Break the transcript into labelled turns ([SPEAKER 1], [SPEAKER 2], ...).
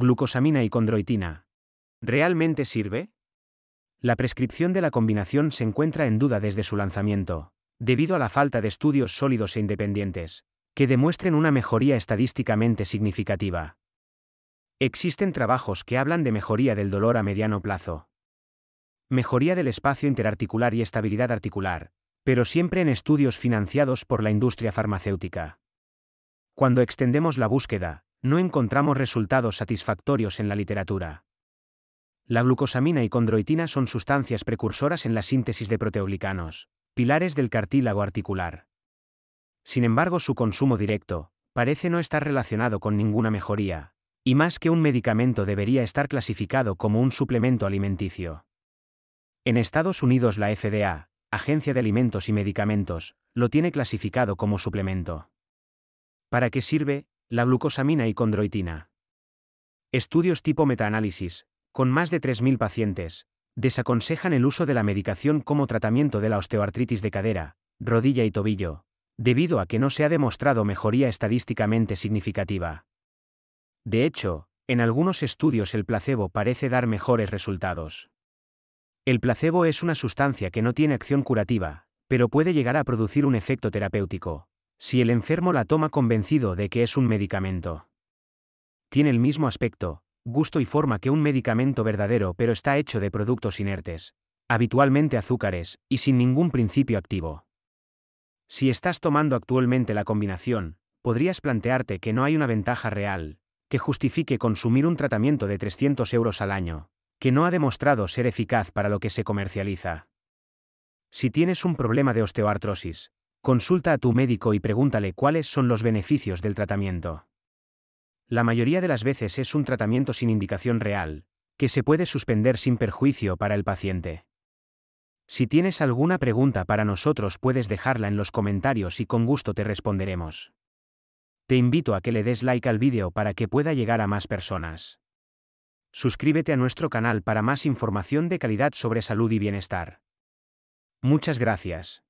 [SPEAKER 1] glucosamina y condroitina. ¿Realmente sirve? La prescripción de la combinación se encuentra en duda desde su lanzamiento, debido a la falta de estudios sólidos e independientes, que demuestren una mejoría estadísticamente significativa. Existen trabajos que hablan de mejoría del dolor a mediano plazo. Mejoría del espacio interarticular y estabilidad articular, pero siempre en estudios financiados por la industria farmacéutica. Cuando extendemos la búsqueda, no encontramos resultados satisfactorios en la literatura. La glucosamina y condroitina son sustancias precursoras en la síntesis de proteoglicanos, pilares del cartílago articular. Sin embargo, su consumo directo parece no estar relacionado con ninguna mejoría, y más que un medicamento debería estar clasificado como un suplemento alimenticio. En Estados Unidos la FDA, Agencia de Alimentos y Medicamentos, lo tiene clasificado como suplemento. ¿Para qué sirve? la glucosamina y condroitina. Estudios tipo metaanálisis, con más de 3.000 pacientes, desaconsejan el uso de la medicación como tratamiento de la osteoartritis de cadera, rodilla y tobillo, debido a que no se ha demostrado mejoría estadísticamente significativa. De hecho, en algunos estudios el placebo parece dar mejores resultados. El placebo es una sustancia que no tiene acción curativa, pero puede llegar a producir un efecto terapéutico, si el enfermo la toma convencido de que es un medicamento. Tiene el mismo aspecto, gusto y forma que un medicamento verdadero pero está hecho de productos inertes, habitualmente azúcares, y sin ningún principio activo. Si estás tomando actualmente la combinación, podrías plantearte que no hay una ventaja real, que justifique consumir un tratamiento de 300 euros al año, que no ha demostrado ser eficaz para lo que se comercializa. Si tienes un problema de osteoartrosis, Consulta a tu médico y pregúntale cuáles son los beneficios del tratamiento. La mayoría de las veces es un tratamiento sin indicación real, que se puede suspender sin perjuicio para el paciente. Si tienes alguna pregunta para nosotros puedes dejarla en los comentarios y con gusto te responderemos. Te invito a que le des like al vídeo para que pueda llegar a más personas. Suscríbete a nuestro canal para más información de calidad sobre salud y bienestar. Muchas gracias.